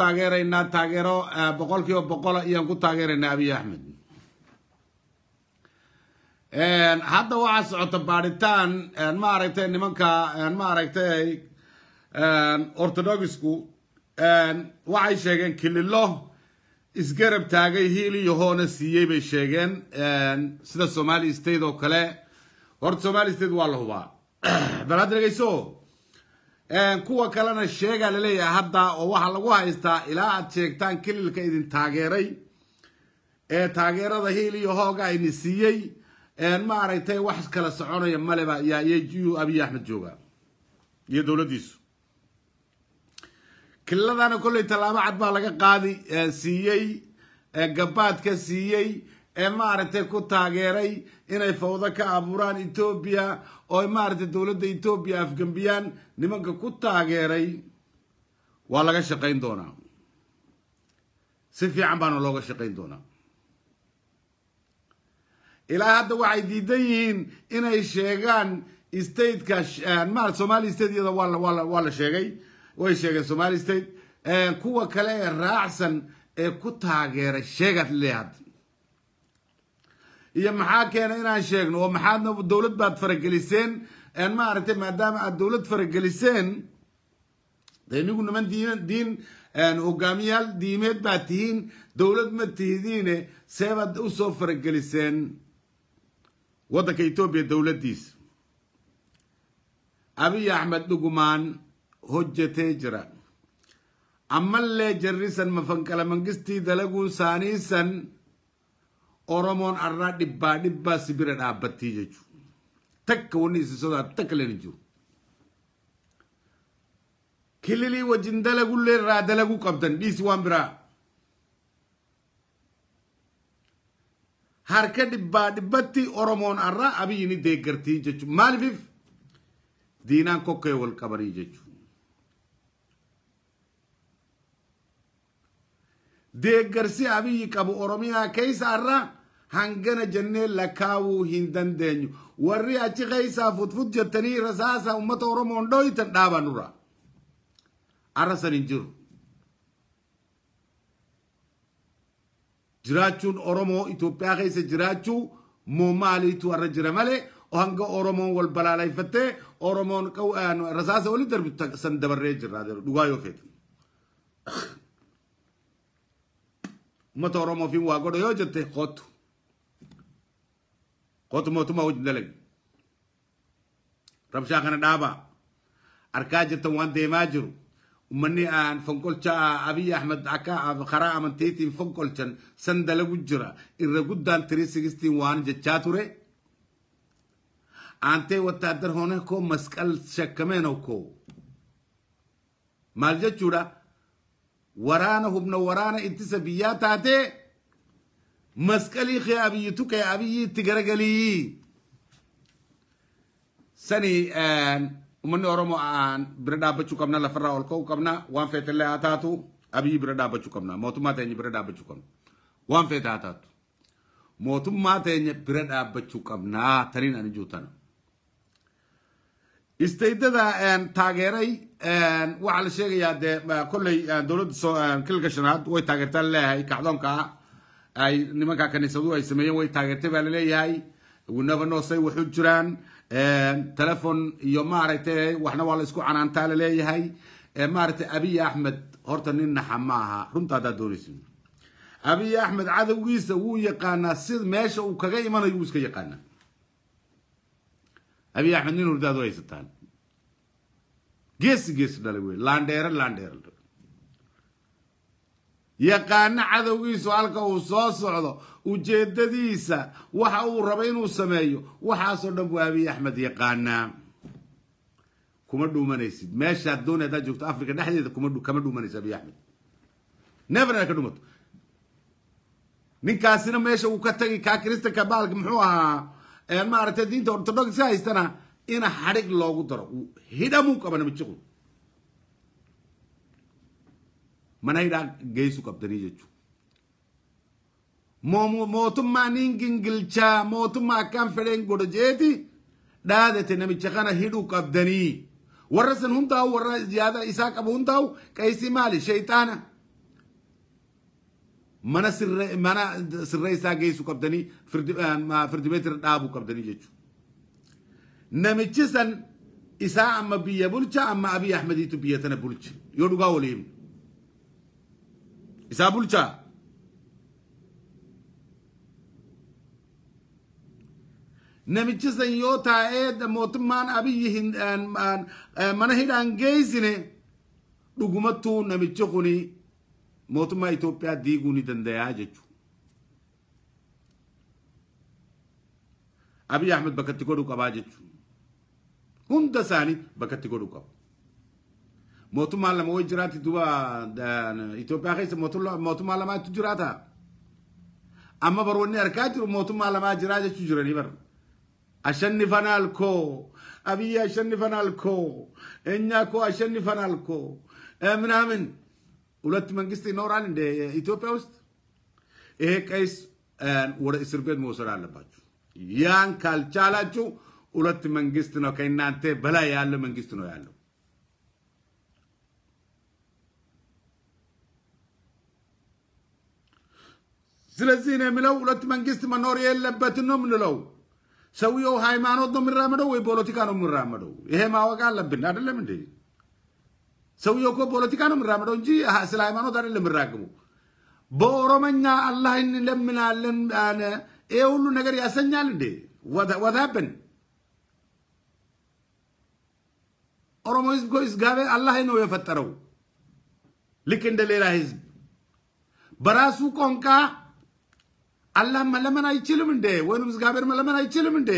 taageeraynaa taageero eh, boqol kiiba boqola ayaan ku taageeraynaa abiy axmed hadda waxaa socota baaritaan ma aragtay nimanka maaragtay orthodoxku waxay sheegeen kililo isgarab taagay hiil iyo hoona siiyey bay sheegeen sida somali state oo kale horta somali state waa la hubaa bal kuwa kalena sheegaa laleeyahay hadda oo waxaa lagu haystaa ilaa aad sheegtaan kililka idin taageeray ee taageerada hiil iyo hooga ini siiyey maaragtay wax kala soconaya maleba yayuu abiy axmed joogaa iyo dowladdiisu kililadana kolley tallaabo cad baa laga qaadi siiyey gabaadka siiyey ee maaragtay ku taageeray inay fawdo ka abuuraan etoobiya oo maaragtay dowladda etoobiya afgambiyaan nimanka ku taageeray waa laga shaqayn doonaa si fiican baana looga shaqayn doonaa ilaa hadda waxay diidan yihiin inay sheegaan stateka marat somalia state iyada waa waa la sheegay way sheegeen somalia state kuwa kale ee raacsan ee ku taageeray sheegaad leehad iyo maxaa keena inaan sheegno oo maxaadna dowlad baad farageliseen maaragtay maadaama aad dowlad farageliseen nigu niman diin hogaamiyaal diimeed baad tihiin dowlad ma tihidiine seebaad usoo farageliseen wadanka etoobiya dowladdiis abiy axmed dhugumaan hojjatee jira amallee jarrisan mafanqala mangistii dalaguun saaniisan oromoon arraa dhibbaa dhibbaa si bira dhaabbattii jechuudha. Takka wanni isin sodaatu takka leen jiru. Kililii wajjin dalagullee irraa dalaguu qabdan dhiisi waan biraa. Harka dhibbaa dhibbatti oromoon arraa abiyyiin deeggartii jechuudha. Maaliif diinaan kokkee wal qabanii jechuudha. Deeggarsi abiyyi qabu oromiyaa keessa arraa. hangana jannee lakaawuu hin dandeenyu warri achi keeysaa futfut jettanii rasaasa ummata oromoon dhoytan dhaabanura arasan hin jiru jiraachuun oromoo itoophiyaa keessa jiraachuu moo maaliitu arra jira malee hanga oromoon wal balaaleyfattee oromoon rasaasa wali darbitu san dabarree jirraa dhugaa yoo feetu ummata oromoofiin waa godho yoo jette kootu kotumo tuma wuj dalag rabshaa kana dhaaba arkaa jirtan waan deemaa jiru ummanni aan fonqolcha abiy axmed aka karaa amantiitiin fonqolchan san dalagu jira irra guddaan tirii sigistiin waan jechaa ture aantee wataadar hoone koo masqal shakkameenoo koo maal jechuudha waraana hubna waraana ittisa biyyaa taatee masqalii khiyaabiyii tukayaabiyii tigaragaliyi sani umanni oromo aan bira dhaabachuu qabna lafarraa ol ka'uu waan feetallee haa taatu abiyyi bira dhaabachuu qabna mootummaa waan feete haa taatu mootummaa teenya bira ani juu tana taageeray waxaa la sheegayaa dee kolley dowladda kilka shanaad way taageertaan leeyahay kacdoonka ah ay nimanka kaniisadu ay sameeyeen way taageertay baa laleeyahay nevenosay waxu jiraan eh, telefon iyo maaragtay waxna waa laisku canaantaa laleeyahay eh, maaragtay abiy axmed horta nin naxa ma aha runta haddaad doonaysi abiy axmed cadowgiisa wuu yaqaanaa sid meesha uu kaga imanayo wuu iska yaqaanaa abiy axmed nin hurdaad haysataan geesi geesi dhalay wey laandheere laandheere yaqaana cadowgiisu halka uu soo socdo ujeedadiisa waxa uu rabo inuu sameeyo waxaasoo dhan buu abiy axmed yaqaanaa kuma dhuumanaysid meeshaad doona haddaad joogto africa dhexdeeda kama dhuumanaysa abiy axmed neverna ka dhumato ninkaasina meesha uu ka tagi kaa kristanka baalka muxuu ahaa maaragtay diinta ortodoxka haystana ina xadhig loogu daro hidhamuu qabanamijaqu manaydhaa geessu qabdanii jechuudha. Mootummaa niin gingilchaa mootummaa akkaan fedheen godha jeeti dhaadate namicha kana hidhuu qabdanii. Warra san hundaa'u warra yaada isaa qabu hundaa'u qaysii maali shayxaana. Mana sirree mana sirree isaa geessu qabdanii firdi beetirra dhaabuu qabdanii jechuudha. Namichi san isaa amma biyya bulcha amma Abiy Ahmediitu biyya tana bulche yoo dhugaa waliin. isa bulcha namichi san yoo taa'ee mootummaan abiyyi mana hidhaan geessine dhugumattuu namichi kun mootummaa Itoophiyaa diiguu ni dandayaa jechuudha. Abiyyi Ahmed bakkatti godhuu qabaa jechuudha. Hunda isaanii bakkatti godhuu qabu. mootummaa lama way jiraati duuba Itoophiyaa keessa mootummaa lamaatu jiraata. Amma baroonni harkaa jiru mootummaa lamaa jiraa jechuu jiranii bar. Ashannifan alkoo abiyyi ashannifan alkoo eenyaa ashanni ashannifan alkoo ምናምን ሁለት መንግስት ይኖራል እንደ ኢትዮጵያ ውስጥ። ይሄ ቀይስ ወደ እስር ቤት መውሰድ አለባችሁ። ያን ካልቻላችሁ ሁለት መንግስት ነው ከእናንተ በላይ ያለ መንግስት ነው ያለው። ስለዚህ ነው የሚለው ሁለት መንግስት መኖር የለበትን ነው የምንለው። ሰውየው ሃይማኖት ነው የሚራመደው ወይ ፖለቲካ ነው የሚራመደው? ይሄ ማወቅ አለብን። አይደለም እንዴ? ሰውየው እኮ ፖለቲካ ነው የሚራመደው እንጂ ስለ ሃይማኖት አይደለም የሚራግሙ። በኦሮመኛ አላህ እንለምናለን አለ። ይሄ ሁሉ ነገር ያሰኛል እንዴ? ወታብን ኦሮሞ ህዝብ እኮ እግዚአብሔር አላህ ነው የፈጠረው ልክ እንደ ሌላ ህዝብ በራሱ ቋንቋ አላህ መለመን አይችልም እንዴ? ወይም እግዚአብሔር መለመን አይችልም እንዴ?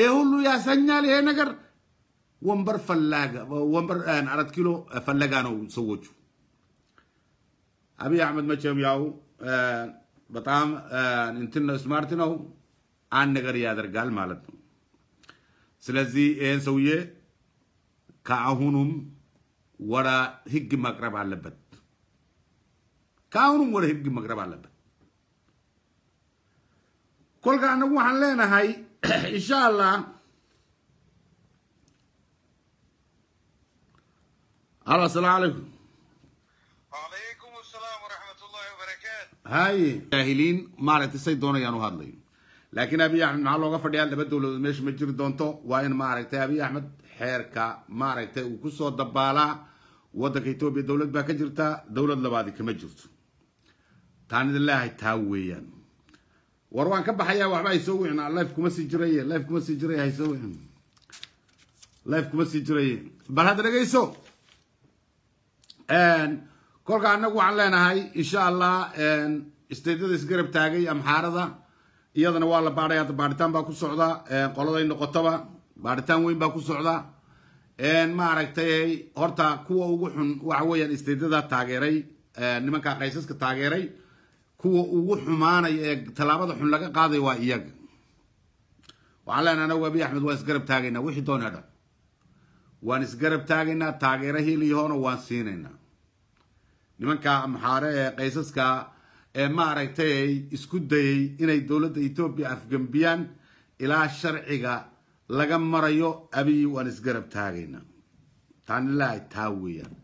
ይህ ሁሉ ያሰኛል። ይሄ ነገር ወንበር ፈላጋ ወንበር አራት ኪሎ ፈለጋ ነው ሰዎቹ። አብይ አህመድ መቼም ያው በጣም እንትን ስማርት ነው፣ አንድ ነገር ያደርጋል ማለት ነው። ስለዚህ ይሄን ሰውዬ ከአሁኑም ወደ ህግ መቅረብ አለበት። ከአሁኑም ወደ ህግ መቅረብ አለበት። kolka anagu waxaan leenahay insha allah alo asalaamu calaykum wacalaykum asalaam waraxmat ullahi wabarakaatu haye jaahiliin maaragtay say doonayaan u hadlayo laakiin abiy axmed maxaa looga fadhiyaa laba dowladood meesha ma jiri doonto waa in maaragtay abiy axmed xeerka maaragtay uu kusoo dabaalaa waddanka etoobiya dowlad baa ka jirta dowlad labaadi kama jirto taan idin taa weeyaan war waan ka baxayaa waxba haysoo wicnaa life kuma sii jiraye life kuma sii jiraye haysoo wicn life kuma sii jiraye bal hadda dhegeyso kolka anagu waxaan leenahay insha allah istaydyada isgarab taagay amxaarada iyadana waa la baaray hadda baaritaan baa ku socda qoladay noqotaba baaritaan weyn baa ku socda maaragtay horta kuwa ugu xun waxa weeyaan istaydada taageeray nimanka qaysaska taageeray kuwa ugu xumaanaya ee tallaabada xun laga qaaday waa iyaga waxaan leenaha anagu abiy axmed waan isgarab taagaynaa wixii doonaa dhaco waan isgarab taagaynaa taageero heliyahoona waan siinaynaa nimanka amxaare ee qaysaska ee maaragtay isku dayay inay dowladda etoobiya afgambiyaan ilaa sharciga laga marayo abiy waan isgarab taagaynaa taan taanilahay taa weeyaan